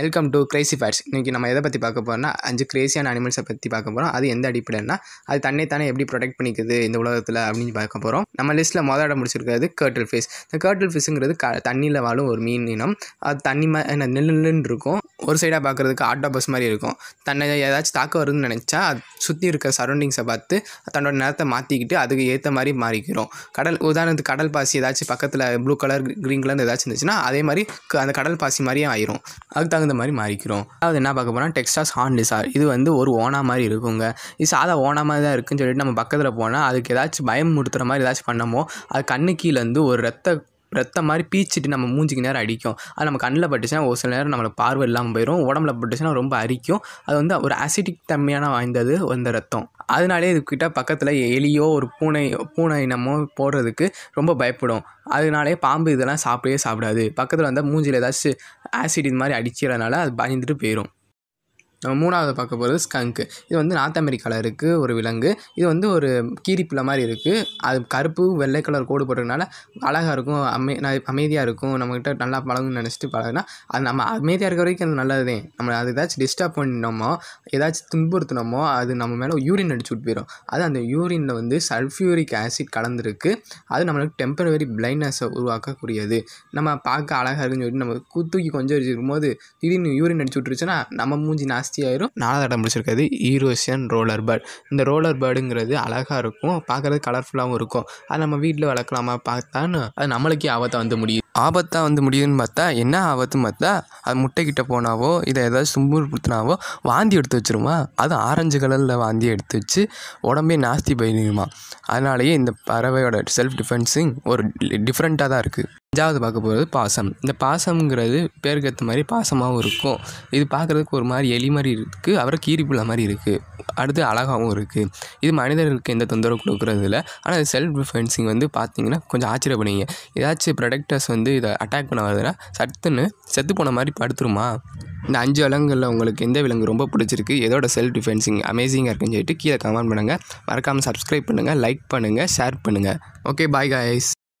welcome to Crazy fats இன்றைக்கி நம்ம எதை பற்றி பார்க்க போகிறோம்னா அஞ்சு கிரேசியான அனிமல்ஸை பற்றி பார்க்க போகிறோம் அது எந்த அடிப்படைனா அது தன்னை தானே எப்படி ப்ரொடெக்ட் பண்ணிக்குது இந்த உலகத்தில் அப்படின்னு பார்க்க போகிறோம் நம்ம லிஸ்ட்டில் மொதல் இடம் முடிச்சிருக்கிறது கேர்டில் ஃபிஷ் இந்த கேர்டில் ஃபிஷ்ங்கிறது க தண்ணியில் வாழும் ஒரு மீன் இனம் அது தண்ணி நெல் நெல்லுன்னு இருக்கும் ஒரு சைடாக பார்க்குறதுக்கு ஆட்டோ பஸ் மாதிரி இருக்கும் தன்னை ஏதாச்சும் தாக்க வருதுன்னு நினச்சா அது சுற்றி இருக்கிற சரௌண்டிங்ஸை பார்த்து தன்னோட நிலத்தை மாற்றிக்கிட்டு அதுக்கு ஏற்ற மாதிரி மாறிக்கிறோம் கடல் உதாரணத்துக்கு கடல் பாசி ஏதாச்சும் பக்கத்தில் ப்ளூ கலர் க்ரீன் கலர் ஏதாச்சும் இருந்துச்சுன்னா அதே மாதிரி அந்த கடல் பாசி மாதிரியே ஆயிரும் அதுக்கு தகுந்த தகுந்த மாதிரி மாறிக்கிறோம் அதாவது என்ன பார்க்க போனால் டெக்ஸ்டாஸ் ஹார்ன் டிசார் இது வந்து ஒரு ஓனா மாதிரி இருக்குங்க இது சாதா ஓனா மாதிரி தான் இருக்குன்னு சொல்லிட்டு நம்ம பக்கத்தில் போனால் அதுக்கு ஏதாச்சும் பயம் முடுத்துற மாதிரி ஏதாச்சும் பண்ணமோ அது கண்ணு கீழேருந்து ஒரு ரத்த ரத்த மாதிரி பீச்சிட்டு நம்ம மூஞ்சிக்கு நேரம் அடிக்கும் அது நம்ம கண்ணில் பட்டுச்சுன்னா ஒரு சில நேரம் நம்மளுக்கு பார்வை இல்லாமல் போயிடும் உடம்புல பட்டுச்சுன்னா ரொம்ப அரிக்கும் அது வந்து ஒரு ஆசிட்டிக் தன்மையான வாய்ந்தது அந்த ரத்தம் அதனாலே இதுக்கிட்ட பக்கத்தில் எலியோ ஒரு பூனை பூனை இனமோ போடுறதுக்கு ரொம்ப பயப்படும் அதனாலே பாம்பு இதெல்லாம் சாப்பிடவே சாப்பிடாது பக்கத்தில் வந்தால் மூஞ்சியில் ஏதாச்சும் ஆசிட் இது மாதிரி அடிக்கிறதுனால அது பயந்துட்டு போயிடும் நம்ம மூணாவது பார்க்க போகிறது ஸ்கங்கு இது வந்து நார்த் அமெரிக்காவில் இருக்குது ஒரு விலங்கு இது வந்து ஒரு கீரிப்புள்ள மாதிரி இருக்குது அது கருப்பு வெள்ளை கலர் கோடு போட்டதுனால அழகாக இருக்கும் அமை அமைதியாக இருக்கும் நம்மக்கிட்ட நல்லா பழகும்னு நினச்சிட்டு பழகுனா அது நம்ம அமைதியாக இருக்கிற வரைக்கும் அது நல்லதே நம்ம அது ஏதாச்சும் டிஸ்டர்ப் பண்ணினோமோ ஏதாச்சும் துன்புறுத்தினோமோ அது நம்ம மேலே யூரின் அடிச்சு விட்டு போயிடும் அது அந்த யூரினில் வந்து சல்ஃபியூரிக் ஆசிட் கலந்துருக்கு அது நம்மளுக்கு டெம்பரவரி பிளைண்ட்னஸை உருவாக்கக்கூடியது நம்ம பார்க்க அழகாக இருக்குன்னு சொல்லிட்டு நம்ம தூக்கி கொஞ்சம் போது திடீர்னு யூரின் அடிச்சு விட்டுருச்சுன்னா நம்ம மூஞ்சி நாசி ஜாஸ்தி ஆயிரும் நாலாவது இடம் பிடிச்சிருக்காது ஈரோசியன் ரோலர் பேர்ட் இந்த ரோலர் பேர்டுங்கிறது அழகாக இருக்கும் பார்க்குறது கலர்ஃபுல்லாகவும் இருக்கும் அது நம்ம வீட்டில் வளர்க்கலாமா பார்த்தான்னு அது நம்மளுக்கே ஆபத்தாக வந்து முடியும் ஆபத்தாக வந்து முடியும்னு பார்த்தா என்ன ஆபத்துன்னு பார்த்தா அது முட்டைக்கிட்ட போனாவோ இதை ஏதாவது சும்பூர் புத்தினாவோ வாந்தி எடுத்து வச்சுருமா அது ஆரஞ்சு கலரில் வாந்தி எடுத்து வச்சு உடம்பே நாஸ்தி போயிடுமா அதனாலேயே இந்த பறவையோட செல்ஃப் டிஃபென்ஸிங் ஒரு டிஃப்ரெண்ட்டாக தான் இருக்குது அஞ்சாவது பார்க்க போகிறது பாசம் இந்த பாசம்ங்கிறது பேருக்கேற்ற மாதிரி பாசமாகவும் இருக்கும் இது பார்க்குறதுக்கு ஒரு மாதிரி எலி மாதிரி இருக்குது அப்புறம் கீரிப்புள்ள மாதிரி இருக்குது அடுத்து அழகாகவும் இருக்குது இது மனிதர்களுக்கு எந்த தொந்தரவு இல்லை ஆனால் இது செல்ஃப் டிஃபென்சிங் வந்து பார்த்தீங்கன்னா கொஞ்சம் ஆச்சரியப்படுவீங்க ஏதாச்சும் ப்ரொடக்டர்ஸ் வந்து இதை அட்டாக் பண்ண வருதுன்னா சட்டுன்னு செத்து போன மாதிரி படுத்துருமா இந்த அஞ்சு விலங்குகளில் உங்களுக்கு எந்த விலங்கு ரொம்ப பிடிச்சிருக்கு எதோட செல்ஃப் டிஃபென்சிங் அமேசிங்காக இருக்குன்னு சொல்லிட்டு கீழே கமெண்ட் பண்ணுங்கள் மறக்காமல் சப்ஸ்கிரைப் பண்ணுங்கள் லைக் பண்ணுங்கள் ஷேர் பண்ணுங்கள் ஓகே பாய் காய்ஸ்